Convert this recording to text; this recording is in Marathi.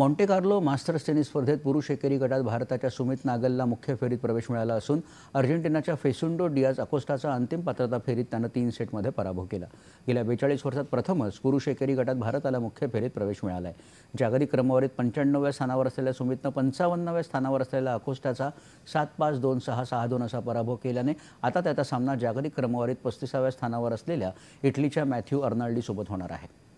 मॉन्टे कार्लो मास्टर्स टेनिस स्पर्धेत पुरुष एकेरी गटात भारताच्या सुमित नागलला मुख्य फेरीत प्रवेश मिळाला असून अर्जेंटिनाच्या फेसुंडो डियाज अकोस्टाचा अंतिम पात्रता फेरीत त्यानं तीन सेटमध्ये पराभव केला गेल्या बेचाळीस वर्षात प्रथमच पुरुष एकेरी गटात भारताला मुख्य फेरीत प्रवेश मिळाला आहे जागतिक क्रमवारीत पंच्याण्णव्या स्थानावर असलेल्या सुमितनं पंचावन्नव्या स्थानावर असलेल्या अकोस्टाचा सात पाच दोन सहा सहा दोन असा पराभव केल्याने आता त्याचा सामना जागतिक क्रमवारीत पस्तीसाव्या स्थानावर असलेल्या इटलीच्या मॅथ्यू अर्नाल्डीसोबत होणार आहे